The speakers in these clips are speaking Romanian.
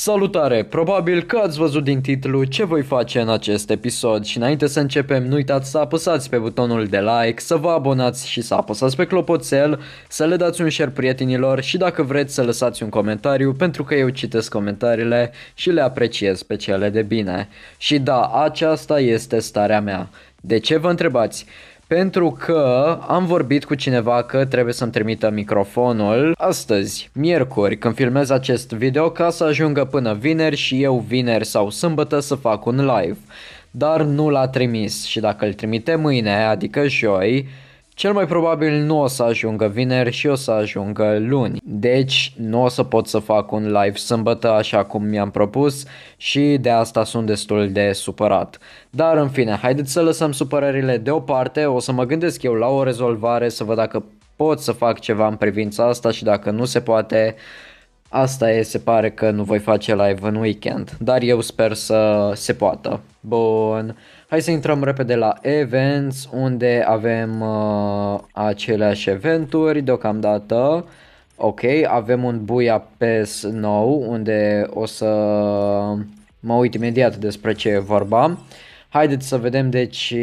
Salutare! Probabil că ați văzut din titlu ce voi face în acest episod și înainte să începem nu uitați să apăsați pe butonul de like, să vă abonați și să apăsați pe clopoțel, să le dați un share prietenilor și dacă vreți să lăsați un comentariu pentru că eu citesc comentariile și le apreciez pe cele de bine. Și da, aceasta este starea mea. De ce vă întrebați? Pentru că am vorbit cu cineva că trebuie să-mi trimită microfonul astăzi, miercuri, când filmez acest video ca să ajungă până vineri și eu vineri sau sâmbătă să fac un live. Dar nu l-a trimis și dacă îl trimite mâine, adică joi, cel mai probabil nu o să ajungă vineri și o să ajungă luni. Deci nu o să pot să fac un live sâmbătă așa cum mi-am propus și de asta sunt destul de supărat. Dar în fine, haideți să lăsăm supărările deoparte, o să mă gândesc eu la o rezolvare să văd dacă pot să fac ceva în privința asta și dacă nu se poate, uh, Asta e, se pare că nu voi face live în weekend, dar eu sper să se poată. Bun, hai să intrăm repede la events, unde avem uh, aceleași eventuri deocamdată. Ok, avem un buia PES nou, unde o să mă uit imediat despre ce e vorba. Haideți să vedem, deci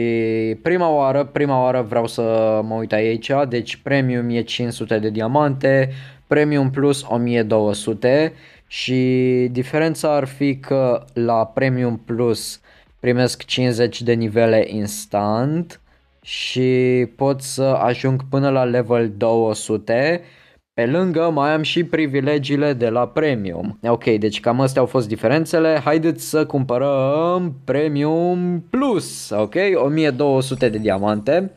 prima oară, prima oară vreau să mă uit aici, deci premium e 500 de diamante, Premium Plus 1200 și diferența ar fi că la Premium Plus primesc 50 de nivele instant și pot să ajung până la level 200 pe lângă mai am și privilegiile de la Premium. Ok, deci cam astea au fost diferențele. Haideți să cumpărăm Premium Plus, ok? 1200 de diamante.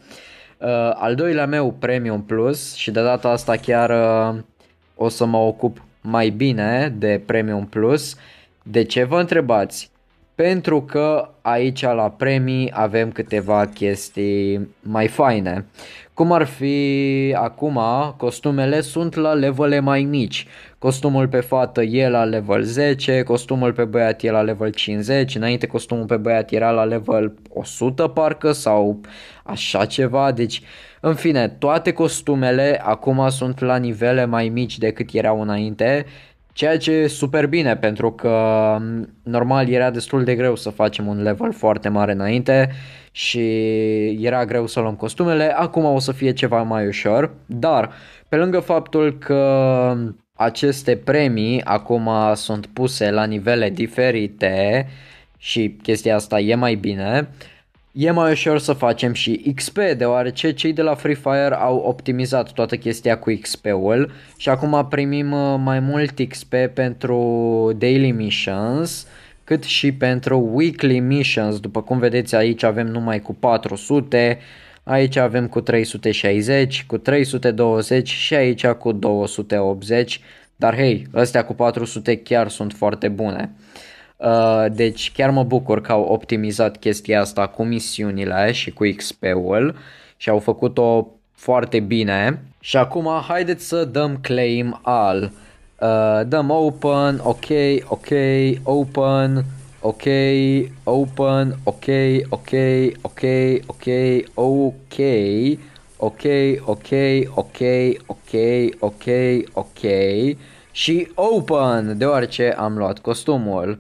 Uh, al doilea meu Premium Plus și de data asta chiar uh, o să mă ocup mai bine de Premium Plus. De ce vă întrebați? Pentru că aici la premii avem câteva chestii mai faine. Cum ar fi acum, costumele sunt la levele mai mici. Costumul pe fată e la level 10, costumul pe băiat e la level 50, înainte costumul pe băiat era la level 100 parcă sau așa ceva, deci uh, în fine, toate costumele acum sunt la nivele mai mici decât erau înainte, ceea ce e super bine pentru că mm, normal era destul de greu să facem un level foarte mare înainte și era greu să luăm costumele, acum o să fie ceva mai ușor, dar pe lângă faptul că mm, aceste premii acum sunt puse la nivele diferite și chestia asta e mai bine, uh, e mai ușor să facem și XP, deoarece cei de la Free Fire au optimizat toată chestia cu XP-ul și acum primim uh, mai mult XP pentru Daily Missions, cât și pentru Weekly Missions. După cum vedeți aici avem numai cu 400, aici avem cu 360, cu 320 și aici cu 280, dar hei, astea cu 400 chiar sunt foarte bune deci chiar mă bucur că au optimizat chestia asta cu misiunile și cu XP-ul și au făcut-o foarte bine. Și acum haideți să dăm claim al. Uh, dăm open, ok, ok, open, ok, open, ok, ok, ok, ok, ok, ok, ok, ok, ok, ok, ok și open, deoarece am luat costumul.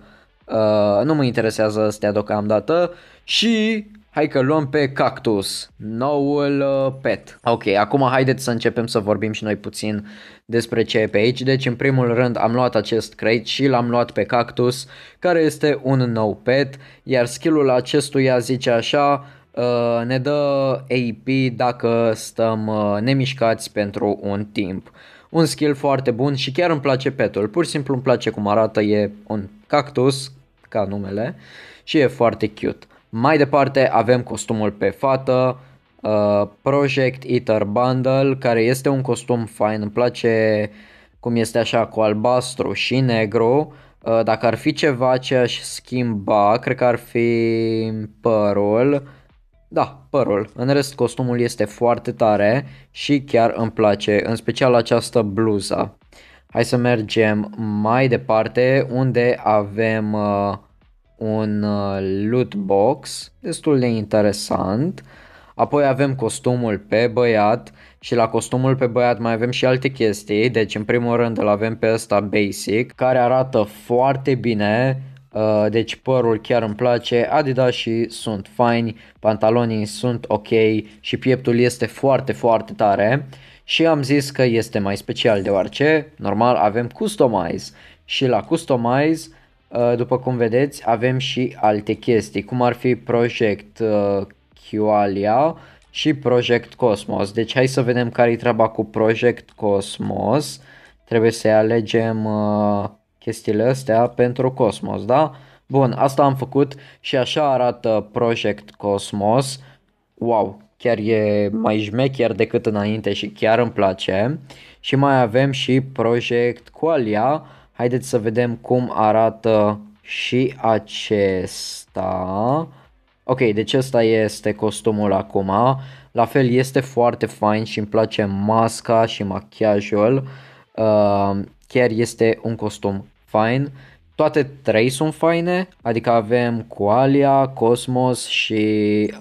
Uh, nu mă interesează astea deocamdată și hai că luăm pe Cactus, noul uh, pet. Ok, acum haideți să începem să vorbim și noi puțin despre ce e pe aici. Deci în primul rând am luat acest crate și l-am luat pe Cactus, care este un nou pet, iar skillul acestuia zice așa, uh, ne dă AP dacă stăm nemișcați pentru un timp. Un skill foarte bun și chiar îmi place petul, pur și simplu îmi place cum arată, e un cactus ca numele și e foarte cute. Mai departe avem costumul pe fată, uh, Project Eater Bundle, care este un costum fain, îmi place cum este așa cu albastru și negru. Uh, dacă ar fi ceva ce aș schimba, cred că ar fi părul. Da, părul. În rest, costumul este foarte tare și chiar îmi place, în special această bluză. Hai să mergem mai departe unde avem uh, un uh, loot box destul de interesant. Apoi avem costumul pe băiat și la costumul pe băiat mai avem și alte chestii. Deci în primul rând îl avem pe ăsta basic care arată foarte bine Uh, deci părul chiar îmi place, Adidas și sunt faini, pantalonii sunt ok și pieptul este foarte foarte tare și am zis că este mai special deoarece normal avem customize și la customize uh, după cum vedeți avem și alte chestii cum ar fi Project Qualia uh, și Project Cosmos. Deci hai să vedem care e treaba cu Project Cosmos. Trebuie să alegem uh, chestiile astea pentru Cosmos, da? Bun, asta am făcut și așa arată Project Cosmos. Wow, chiar e mai șmecher decât înainte și chiar îmi place. Și mai avem și Project Qualia. Haideți să vedem cum arată și acesta. Ok, deci ăsta este costumul acum. La fel este foarte fain și îmi place masca și machiajul. Uh, chiar este un costum fain. Toate trei sunt faine, adică avem Qualia, Cosmos și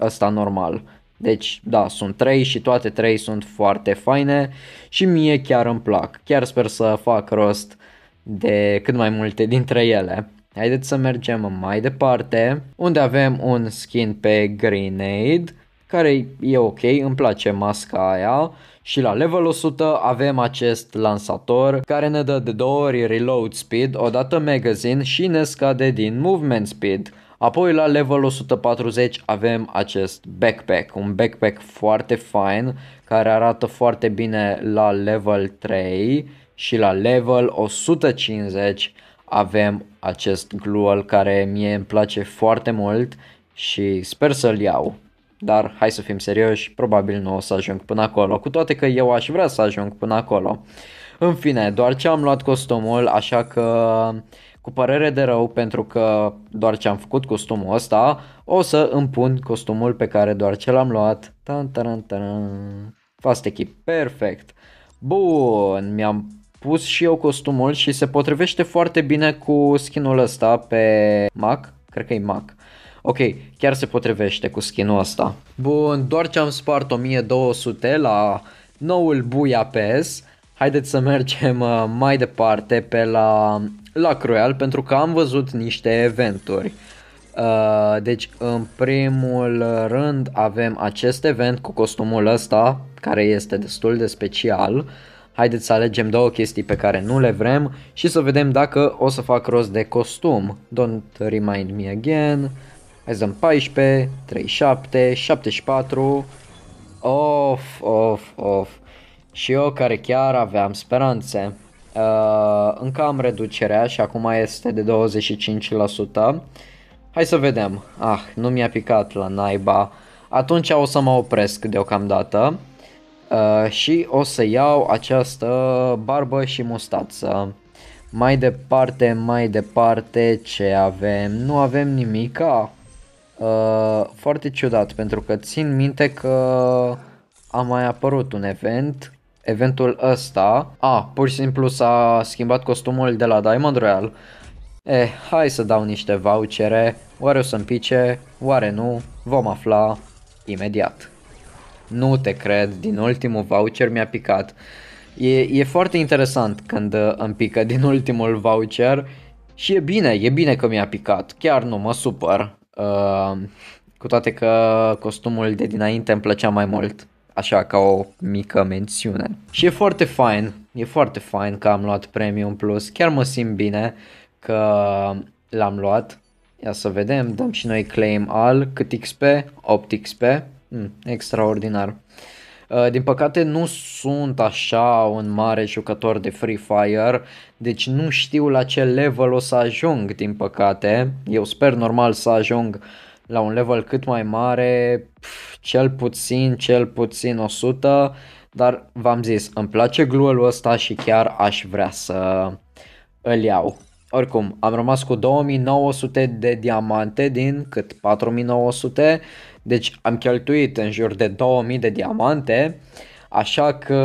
ăsta normal. Deci, da, sunt trei și toate trei sunt foarte faine și mie chiar îmi plac. Chiar sper să fac rost de cât mai multe dintre ele. Haideți să mergem mai departe, unde avem un skin pe Grenade, care e ok, îmi place masca aia și la level 100 avem acest lansator care ne dă de două ori reload speed, odată magazine și ne scade din movement speed. Apoi la level 140 avem acest backpack, un backpack foarte fain care arată foarte bine la level 3 și la level 150 avem acest glual care mie îmi place foarte mult și sper să-l iau dar hai să fim serioși, probabil nu o să ajung până acolo, cu toate că eu aș vrea să ajung până acolo. În fine, doar ce am luat costumul, așa că cu părere de rău pentru că doar ce am făcut costumul ăsta, o să îmi pun costumul pe care doar ce l-am luat. Tan, tan, tan, Fast echip, perfect. Bun, mi-am pus și eu costumul și se potrivește foarte bine cu skinul ăsta pe Mac, cred că e Mac. Ok, chiar se potrivește cu skinul ăsta. Bun, doar ce am spart 1200 la noul buia PS, haideți să mergem uh, mai departe pe la, la Cruel pentru că am văzut niște eventuri. Uh, deci în primul rând avem acest event cu costumul ăsta care este destul de special. Haideți să alegem două chestii pe care nu le vrem și să vedem dacă o să fac rost de costum. Don't remind me again. Hai să dăm 14, 37, 74. Of, of, of. Și eu care chiar aveam speranțe. Uh, încă am reducerea și acum este de 25%. Hai să vedem. Ah, nu mi-a picat la naiba. Atunci o să mă opresc deocamdată. Uh, și o să iau această barbă și mustață. Mai departe, mai departe, ce avem? Nu avem nimica. Uh, foarte ciudat, pentru că țin minte că a mai apărut un event, eventul ăsta, a, pur și simplu s-a schimbat costumul de la Diamond Royal. Eh, hai să dau niște vouchere, oare o să-mi pice, oare nu, vom afla imediat. Nu te cred, din ultimul voucher mi-a picat. E, e foarte interesant când uh, îmi pică din ultimul voucher și e bine, e bine că mi-a picat, chiar nu mă supăr. Ehm, cu toate că costumul de dinainte îmi plăcea mai mult, așa ca o mică mențiune. Și e foarte fain, e foarte fain că am luat premium plus, chiar mă simt bine că l-am luat. Ia să vedem, dăm și noi claim al, cât XP? 8 XP, mm, extraordinar. Uh, din păcate nu sunt așa un mare jucător de Free Fire, deci nu știu la ce level o să ajung, din păcate. Eu sper normal să ajung la un level cât mai mare, cel puțin, cel puțin 100, dar v-am zis, îmi place gluelul ăsta și chiar aș vrea să îl iau. Oricum, am rămas cu 2900 de diamante din cât 4900 deci am cheltuit în jur de 2000 de diamante, așa că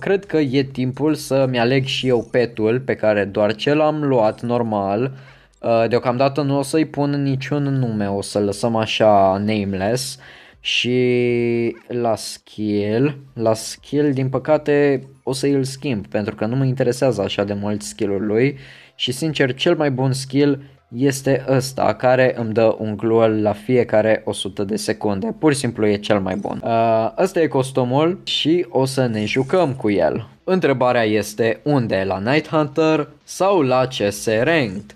cred că e timpul să-mi aleg și eu petul pe care doar ce l-am luat normal. Uh, deocamdată nu o să-i pun niciun nume, o să lăsăm așa nameless. Și la skill, la skill din păcate o să îl schimb pentru că nu mă interesează așa de mult skill-ul lui și sincer cel mai bun skill este ăsta care îmi dă un gluel la fiecare 100 de secunde. Pur și simplu e cel mai bun. Uh, ăsta e costumul și o să ne jucăm cu el. Întrebarea este unde, la Night Hunter sau la CS Ranked?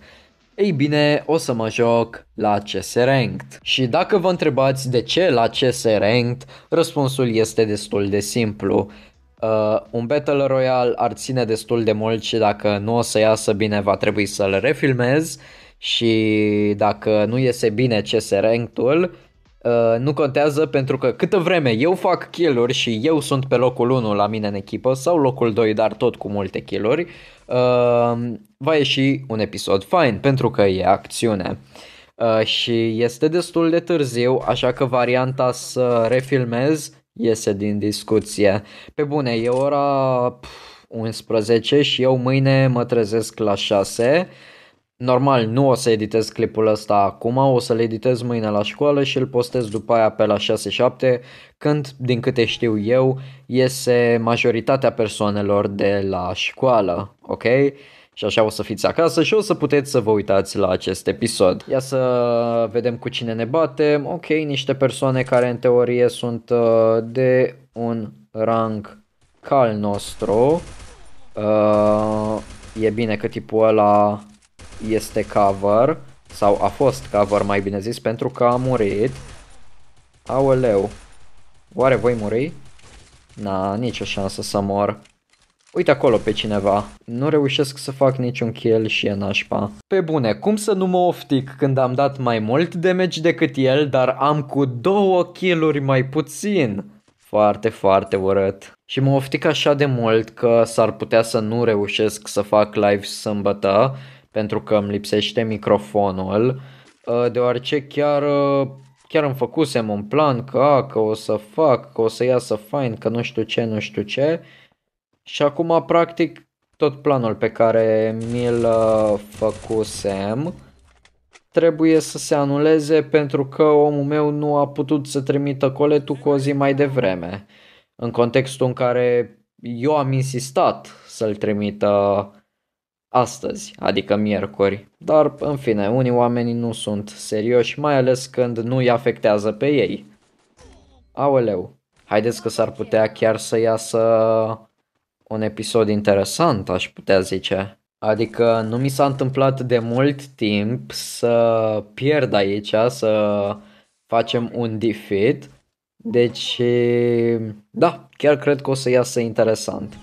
Ei bine, o să mă joc la CS Ranked. Și dacă vă întrebați de ce la CS Ranked, răspunsul este destul de simplu. Uh, un Battle Royale ar ține destul de mult și dacă nu o să iasă bine va trebui să-l refilmez, uh, și dacă nu iese bine ce rank-ul, Uh, nu contează pentru că câtă vreme eu fac kill-uri și eu sunt pe locul 1 la mine în echipă sau locul 2, dar tot cu multe kill-uri, uh, va ieși un episod fain pentru că e acțiune. Uh, și este destul de târziu, așa că varianta să refilmez iese din discuție. Pe bune, e ora 11 și eu mâine mă trezesc la 6. Normal, nu o să editez clipul ăsta acum, o să-l editez mâine la școală și îl postez după aia pe la 6-7, când, din câte știu eu, iese majoritatea persoanelor de la școală, ok? Și așa o să fiți acasă și o să puteți să vă uitați la acest episod. Ia să vedem cu cine ne batem. Ok, niște persoane care în teorie sunt uh, de un rang cal nostru. Uh, e bine că tipul ăla este cover sau a fost cover mai bine zis pentru că a murit. Aoleu, oare voi muri? Na, nicio șansă să mor. Uite acolo pe cineva. Nu reușesc să fac niciun kill și e nașpa. Pe bune, cum să nu mă oftic când am dat mai mult damage decât el, dar am cu două kill-uri mai puțin? Foarte, foarte urât. Și mă oftic așa de mult că s-ar putea să nu reușesc să fac live sâmbătă pentru că îmi lipsește microfonul, ă, deoarece chiar, ă, chiar îmi făcusem un plan că, a, că o să fac, că o să iasă fain, că nu știu ce, nu știu ce. Și acum, practic, tot planul pe care mi-l ă, făcusem trebuie să se anuleze pentru că omul meu nu a putut să trimită coletul cu o zi mai devreme. În contextul în care eu am insistat să-l trimită astăzi, adică miercuri. Dar, în fine, unii oameni nu sunt serioși, mai ales când nu îi afectează pe ei. Aoleu, haideți că s-ar putea chiar să iasă un episod interesant, aș putea zice. Adică nu mi s-a întâmplat de mult timp să pierd aici, să facem un defeat. Deci, da, chiar cred că o să iasă interesant.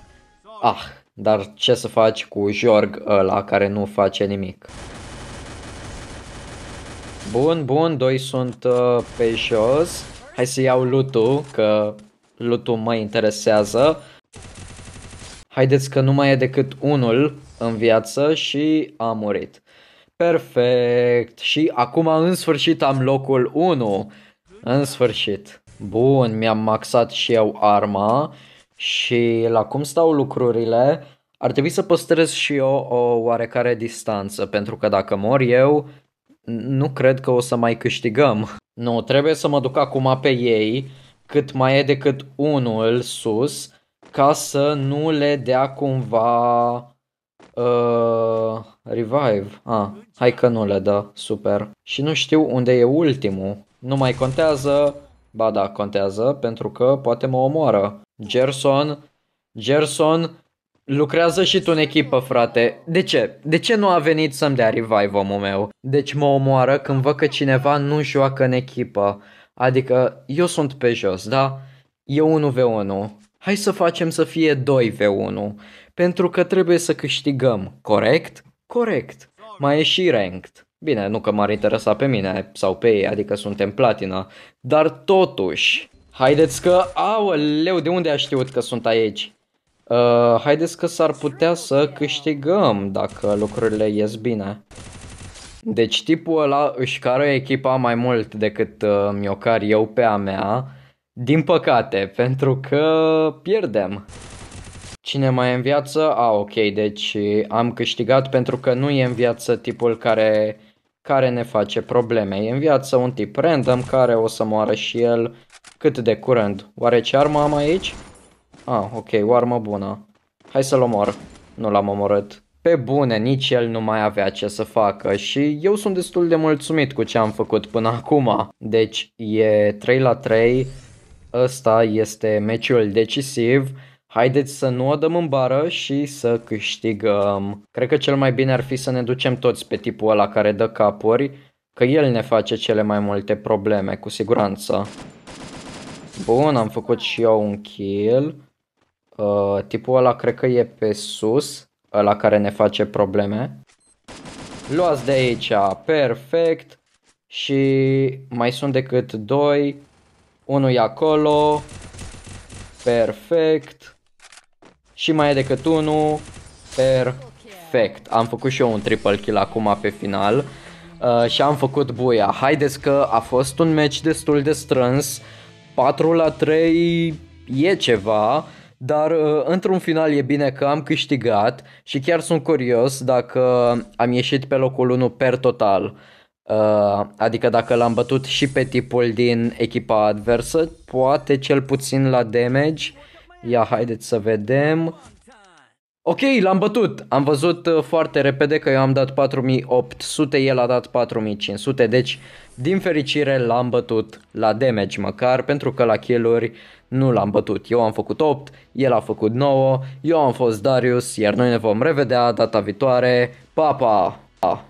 Ah, dar ce să faci cu Jorg ăla care nu face nimic? Bun, bun, doi sunt uh, pe jos. Hai să iau lutul, că lutul mă interesează. Haideți că nu mai e decât unul în viață și a murit. Perfect. Și acum în sfârșit am locul 1. În sfârșit. Bun, mi-am maxat și eu arma și la cum stau lucrurile, ar trebui să păstrez și eu o oarecare distanță, pentru că dacă mor eu, nu cred că o să mai câștigăm. Nu, trebuie să mă duc acum pe ei, cât mai e decât unul sus, ca să nu le dea cumva uh, revive. Ah, hai că nu le dă, super. Și nu știu unde e ultimul, nu mai contează, Ba da, contează, pentru că poate mă omoară. Gerson, Gerson, lucrează și tu în echipă, frate. De ce? De ce nu a venit să-mi dea revive omul meu? Deci mă omoară când văd că cineva nu joacă în echipă. Adică eu sunt pe jos, da? E 1v1. Hai să facem să fie 2v1. Pentru că trebuie să câștigăm, corect? Corect. Mai e și ranked. Bine, nu că m-ar interesa pe mine sau pe ei, adică suntem platina, dar totuși... Haideți că... leu, de unde a știut că sunt aici? Uh, haideți că s-ar putea să câștigăm dacă lucrurile ies bine. Deci tipul ăla își cară echipa mai mult decât uh, mi-o car eu pe a mea, din păcate, pentru că pierdem. Cine mai e în viață? A, ah, ok, deci am câștigat pentru că nu e în viață tipul care care ne face probleme. E în viață un tip random care o să moară și el cât de curând. Oare ce armă am aici? Ah, ok, o armă bună. Hai să-l omor. Nu l-am omorât. Pe bune, nici el nu mai avea ce să facă și eu sunt destul de mulțumit cu ce am făcut până acum. Deci e 3 la 3, ăsta este meciul decisiv haideți să nu o dăm în bară și să câștigăm. Cred că cel mai bine ar fi să ne ducem toți pe tipul ăla care dă capuri, că el ne face cele mai multe probleme, cu siguranță. Bun, am făcut și eu un kill. Uh, tipul ăla cred că e pe sus, ăla care ne face probleme. Luați de aici, perfect. Și mai sunt decât doi. Unul e acolo. Perfect. Și mai e decât unul. Perfect. Am făcut și eu un triple kill acum pe final. Uh, și am făcut buia. Haideți că a fost un match destul de strâns. 4 la 3 e ceva, dar uh, într-un final e bine că am câștigat și chiar sunt curios dacă am ieșit pe locul 1 per total. Uh, adică dacă l-am bătut și pe tipul din echipa adversă, poate cel puțin la damage Ia haideți să vedem. Ok, l-am bătut. Am văzut uh, foarte repede că eu am dat 4800, el a dat 4500, deci din fericire l-am bătut la damage măcar, pentru că la kill nu l-am bătut. Eu am făcut 8, el a făcut 9, eu am fost Darius, iar noi ne vom revedea data viitoare. Pa, pa! pa.